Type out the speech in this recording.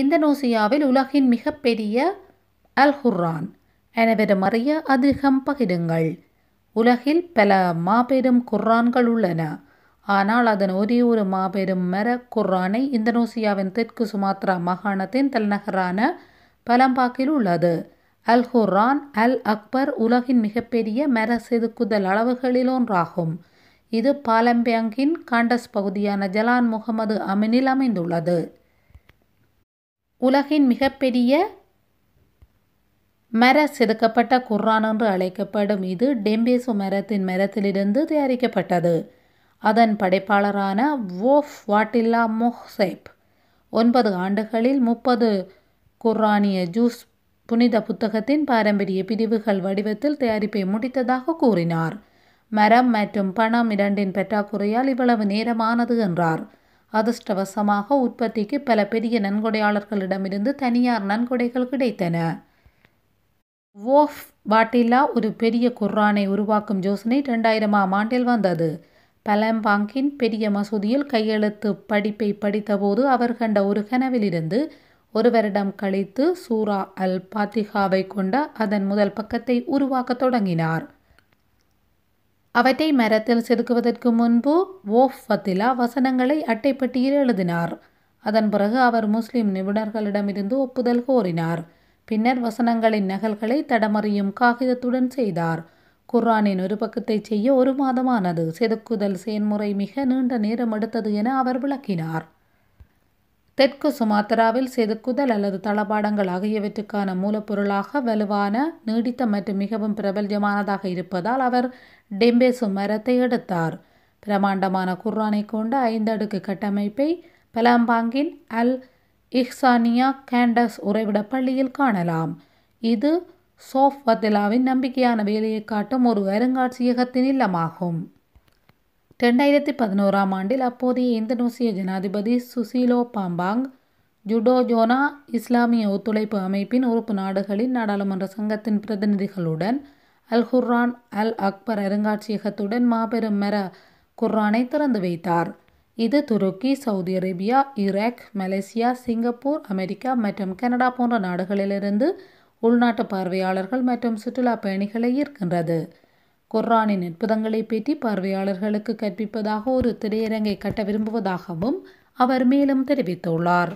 இந்தோனேசியாவில் உலகின் மிகப்பெரிய அல்ஹுர்ரான் எனவிடமறிய அதிகம் பகிருங்கள் உலகில் பல மாபெரும் குர்ரான்கள் உள்ளன ஆனால் அதன் ஒரே ஒரு மாபெரும் மர குர்ரானை இந்தோனேசியாவின் தெற்கு சுமாத்ரா மாகாணத்தின் தலைநகரான பலம்பாக்கில் உள்ளது அல் அல் அக்பர் உலகின் மிகப்பெரிய மர செதுக்குதல் அளவுகளில் ஒன்றாகும் இது பாலம்பியாங்கின் காண்டஸ் பகுதியான ஜலான் முகமது அமினில் அமைந்துள்ளது உலகின் மிகப்பெரிய மர செதுக்கப்பட்ட குர்ரான் என்று அழைக்கப்படும் இது டெம்பேசு மரத்தின் மரத்திலிருந்து தயாரிக்கப்பட்டது அதன் படைப்பாளரான வோஃப் வாட்டில்லா மொஹ்சேப் ஒன்பது ஆண்டுகளில் முப்பது குர்ரானிய ஜூஸ் புனித புத்தகத்தின் பாரம்பரிய பிரிவுகள் வடிவத்தில் தயாரிப்பை முடித்ததாக கூறினார் மரம் மற்றும் பணம் இரண்டின் பற்றாக்குறையால் இவ்வளவு நேரமானது என்றார் அதிர்ஷ்டவசமாக உற்பத்திக்கு பல பெரிய நன்கொடையாளர்களிடமிருந்து தனியார் நன்கொடைகள் கிடைத்தன வோஃப் பாட்டில்லா ஒரு பெரிய குர்ரானை உருவாக்கும் ஜோசனை ரெண்டாயிரமாம் ஆண்டில் வந்தது பலம்பாங்கின் பெரிய மசூதியில் கையெழுத்து படிப்பை படித்தபோது அவர் கண்ட ஒரு கனவிலிருந்து ஒரு வருடம் கழித்து சூரா அல் பாத்திகாவை கொண்ட அதன் முதல் பக்கத்தை உருவாக்கத் தொடங்கினார் அவற்றை மரத்தில் செதுக்குவதற்கு முன்பு ஓஃப் ஃபத்திலா வசனங்களை அட்டைப்பட்டியில் எழுதினார் அதன் பிறகு அவர் முஸ்லிம் நிபுணர்களிடமிருந்து ஒப்புதல் கோரினார் பின்னர் வசனங்களின் நகல்களை தடமறியும் காகிதத்துடன் செய்தார் குர்ஆனின் ஒரு பக்கத்தை செய்ய ஒரு மாதமானது செதுக்குதல் செயன்முறை மிக நீண்ட நேரம் எடுத்தது என அவர் விளக்கினார் தெற்கு சுமாத்திராவில் செதுக்குதல் அல்லது தளபாடங்கள் ஆகியவற்றுக்கான மூலப்பொருளாக வலுவான நீடித்த மற்றும் மிகவும் பிரபல்யமானதாக இருப்பதால் அவர் டெம்பேசு மரத்தை எடுத்தார் பிரமாண்டமான குர்ரானை கொண்ட ஐந்தடுக்கு கட்டமைப்பை பலாம்பாங்கின் அல் இஹ்சானியா கேண்டஸ் உறைவிட பள்ளியில் காணலாம் இது சோஃப் வத்திலாவின் நம்பிக்கையான வேலையை காட்டும் ஒரு அருங்காட்சியகத்தின் இல்லமாகும் ரெண்டாயிரத்தி பதினோராம் ஆண்டில் அப்போதைய இந்தோனேசிய ஜனாதிபதி சுசிலோ பாம்பாங் ஜுடோ ஜோனா இஸ்லாமிய ஒத்துழைப்பு அமைப்பின் உறுப்பு நாடுகளின் நாடாளுமன்ற சங்கத்தின் பிரதிநிதிகளுடன் அல் குர்ரான் அல் அக்பர் அருங்காட்சியகத்துடன் மாபெரும் மெர குர்ரானை திறந்து வைத்தார் இது துருக்கி Saudi Arabia Iraq Malaysia Singapore America மற்றும் கனடா போன்ற நாடுகளிலிருந்து உள்நாட்டு பார்வையாளர்கள் மற்றும் சுற்றுலா பயணிகளை ஈர்க்கின்றது குர்ரானின் அற்புதங்களை பற்றி பார்வையாளர்களுக்கு கற்பிப்பதாக ஒரு திரையரங்கை கட்ட விரும்புவதாகவும் அவர் மேலும் தெரிவித்துள்ளார்